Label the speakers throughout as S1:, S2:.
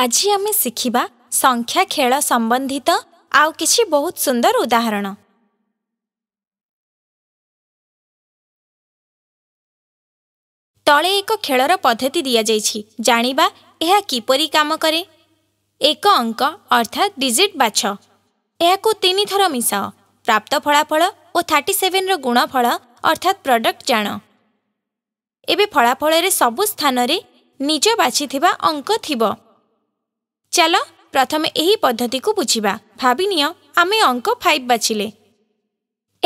S1: ଆଜି ଆମେ ଶିଖିବା ସଂଖ୍ୟା ଖେଳ ସମ୍ବନ୍ଧିତ ଆଉ କିଛି ବହୁତ ସୁନ୍ଦର ଉଦାହରଣ ତଳେ ଏକ ଖେଳର ପଦ୍ଧତି ଦିଆଯାଇଛି ଜାଣିବା ଏହା କିପରି କାମ କରେ ଏକ ଅଙ୍କ ଅର୍ଥାତ୍ ଡିଜିଟ୍ ବାଛ ଏହାକୁ ତିନିଥର ମିଶାଅ ପ୍ରାପ୍ତ ଫଳାଫଳ ଓ ଥାର୍ଟି ସେଭେନ୍ର ଗୁଣଫଳ ଅର୍ଥାତ୍ ପ୍ରଡକ୍ଟ ଜାଣ ଏବେ ଫଳାଫଳରେ ସବୁ ସ୍ଥାନରେ ନିଜ ବାଛିଥିବା ଅଙ୍କ ଥିବ ଚାଲ ପ୍ରଥମେ ଏହି ପଦ୍ଧତିକୁ ବୁଝିବା ଭାବିନିଅ ଆମେ ଅଙ୍କ ଫାଇଭ୍ ବାଛିଲେ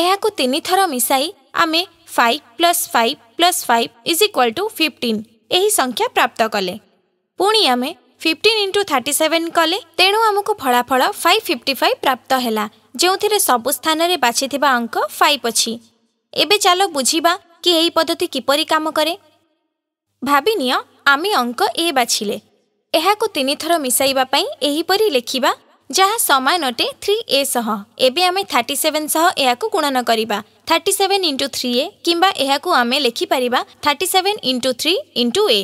S1: ଏହାକୁ ତିନିଥର ମିଶାଇ ଆମେ five plus five plus five is equal to fifteen ଏହି ସଂଖ୍ୟା ପ୍ରାପ୍ତ କଲେ ପୁଣି ଆମେ ଫିଫ୍ଟିନ୍ ଇଣ୍ଟୁ ଥାର୍ଟି ସେଭେନ୍ କଲେ ତେଣୁ ଆମକୁ ଫଳାଫଳ ଫାଇଭ୍ ଫିଫ୍ଟି ଫାଇଭ୍ ପ୍ରାପ୍ତ ହେଲା ଯେଉଁଥିରେ ସବୁ ସ୍ଥାନରେ ବାଛିଥିବା ଅଙ୍କ ଫାଇଭ୍ ଅଛି ଏବେ ଚାଲ ବୁଝିବା କି ଏହି ପଦ୍ଧତି କିପରି କାମ କରେ ଭାବିନିଅ ଆମେ ଅଙ୍କ ଏ ବାଛିଲେ ଏହାକୁ ତିନିଥର ମିଶାଇବା ପାଇଁ ଏହିପରି ଲେଖିବା ଯାହା ସମାନ ଅଟେ ଥ୍ରୀ ଏ ସହ ଏବେ ଆମେ ଥାର୍ଟି ସେଭେନ୍ ସହ ଏହାକୁ ଗୁଣନ କରିବା thirty seven into three A କିମ୍ବା ଏହାକୁ ଆମେ ଲେଖିପାରିବା thirty seven into three into A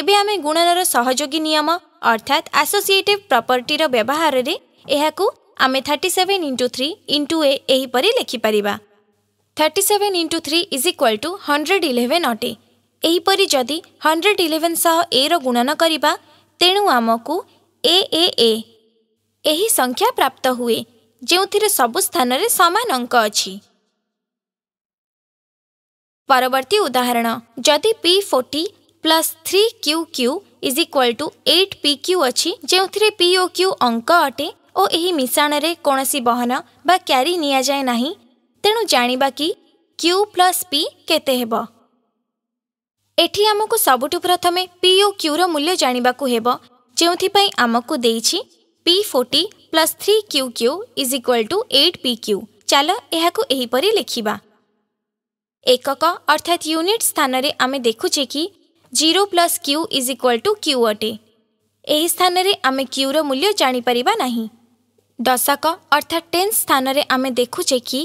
S1: ଏବେ ଆମେ ଗୁଣନର ସହଯୋଗୀ ନିୟମ ଅର୍ଥାତ୍ ଆସୋସିଏଟିଭ୍ ପ୍ରପର୍ଟିର ବ୍ୟବହାରରେ ଏହାକୁ ଆମେ thirty seven into three into A ଏହିପରି ଲେଖିପାରିବା thirty seven into three is equal to hundred eleven ଅଟେ ଏହିପରି ଯଦି ହଣ୍ଡ୍ରେଡ଼ ଇଲେଭେନ୍ ସହ ଏର ଗୁଣନ କରିବା ତେଣୁ ଆମକୁ ଏ ଏ ଏ ଏହି ସଂଖ୍ୟା ପ୍ରାପ୍ତ ହୁଏ ଯେଉଁଥିରେ ସବୁ ସ୍ଥାନରେ ସମାନ ଅଙ୍କ ଅଛି ପରବର୍ତ୍ତୀ ଉଦାହରଣ ଯଦି P forty plus three Q Q is equal to eight P Q ଅଛି ଯେଉଁଥିରେ ପି ଓ କ୍ୟୁ ଅଙ୍କ ଅଟେ ଓ ଏହି ମିଶାଣରେ କୌଣସି ବହନ ବା କ୍ୟାରି ନିଆଯାଏ ନାହିଁ ତେଣୁ ଜାଣିବା କି କ୍ୟୁ ପ୍ଲସ୍ ପି କେତେ ହେବ ଏଠି ଆମକୁ ସବୁଠୁ ପ୍ରଥମେ ପି ଓ କ୍ୟୁର ମୂଲ୍ୟ ଜାଣିବାକୁ ହେବ ଯେଉଁଥିପାଇଁ ଆମକୁ ଦେଇଛି P forty plus three Q Q is equal to eight P Q ଚାଲ ଏହାକୁ ଏହିପରି ଲେଖିବା ଏକକ ଅର୍ଥାତ୍ ୟୁନିଟ୍ ସ୍ଥାନରେ ଆମେ ଦେଖୁଛେ କି zero plus Q is equal to Q ଅଟେ ଏହି ସ୍ଥାନରେ ଆମେ କ୍ୟୁର ମୂଲ୍ୟ ଜାଣିପାରିବା ନାହିଁ ଦଶକ ଅର୍ଥାତ୍ ଟେନ୍ ସ୍ଥାନରେ ଆମେ ଦେଖୁଛେ କି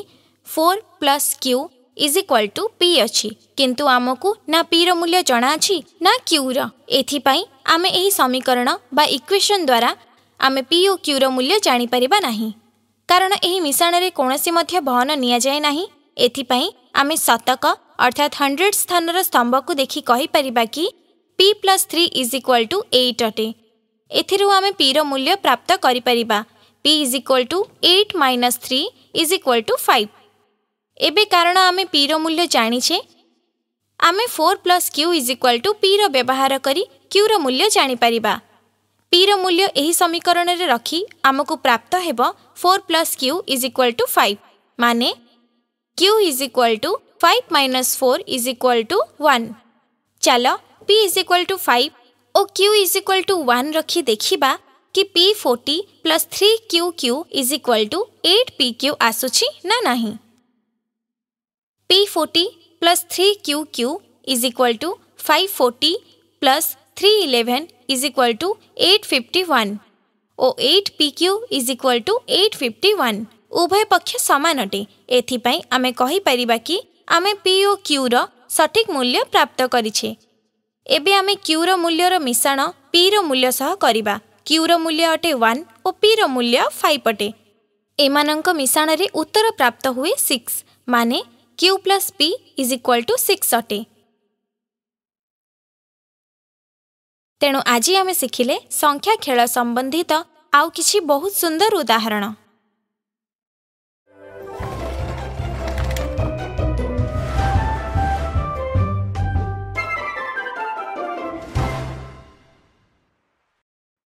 S1: four plus Q is equal to P ଅଛି କିନ୍ତୁ ଆମକୁ ନା ପିର ମୂଲ୍ୟ ଜଣାଅଛି ନା କ୍ୟୁର ଏଥିପାଇଁ ଆମେ ଏହି ସମୀକରଣ ବା ଇକ୍ୱେସନ୍ ଦ୍ୱାରା ଆମେ ପି ଓ କ୍ୟୁର ମୂଲ୍ୟ ଜାଣିପାରିବା ନାହିଁ କାରଣ ଏହି ମିଶାଣରେ କୌଣସି ମଧ୍ୟ ବହନ ନିଆଯାଏ ନାହିଁ ଏଥିପାଇଁ ଆମେ ଶତକ ଅର୍ଥାତ୍ ହଣ୍ଡ୍ରେଡ଼ ସ୍ଥାନର ସ୍ତମ୍ଭକୁ ଦେଖି କହିପାରିବା କି P plus three is equal to eight ଅଟେ ଏଥିରୁ ଆମେ ପିର ମୂଲ୍ୟ ପ୍ରାପ୍ତ କରିପାରିବା P is equal to eight minus three is equal to five এবে কারণ আমি পি মূল্য জাঁছে আমি four plus Q is equal to P ব্যবহার করে কিউর মূল্য জাঁপারা পি মূল্য এই সমীকরণের রক্ষি আমি প্রাপ্ত হব four plus Q is equal to five মানে Q is equal to five minus four is equal to one চাল P is equal to five ও Q is equal to one রক্ষি দেখিবা कि P forty plus three Q Q is equal to eight P Q आसूची ना नहीं P40 plus 3QQ is equal to 540 plus 311 is equal to 851 O 8PQ is equal to 851 উভয় পক্ষ সমান অটে এথিপাই আমি কহিপারিবা কি আমি পি ও কিউর সঠিক মূল্য প্রাপ্ত করিছে এবে আমি কিউর মূল্যর মিশ্রণ পির মূল্য সহ করিবা কিউর মূল্য অটে ওয়ান ও পির মূল্য ফাইভ অটে এমানক মিশ্রণরে উত্তর প্রাপ্ত হুয়ে সিক্স মানে Q plus P is equal to six अटे तेणु आज आम सिक्स सङ्ख्या खेला आउ आउँछ बहुत सुन्दर उदाहरण